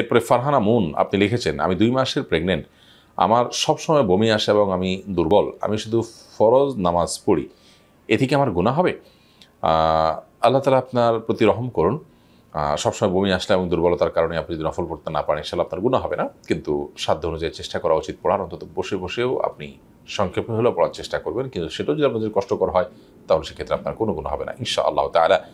এরপরে ফারহানা মুন আপনি লিখেছেন আমি দুই মাসের প্রেগনেন্ট আমার সবসময় বমি আসে এবং আমি দুর্বল আমি শুধু ফরজ নামাজ পড়ি এ থেকে আমার গুণা হবে আল্লাহ তালা আপনার প্রতি রহম করুন সবসময় বমি আসলে এবং দুর্বলতার কারণে আপনি যদি নফল পড়তে না পারেন সেটা আপনার গুণা হবে না কিন্তু সাধ্য অনুযায়ী চেষ্টা করা উচিত পড়ার অন্তত বসে বসেও আপনি সংক্ষেপে হলেও পড়ার চেষ্টা করবেন কিন্তু সেটাও যদি আপনার যদি কষ্টকর হয় তাহলে সেক্ষেত্রে আপনার কোনো গুণ হবে না ইনশা আল্লাহ তালা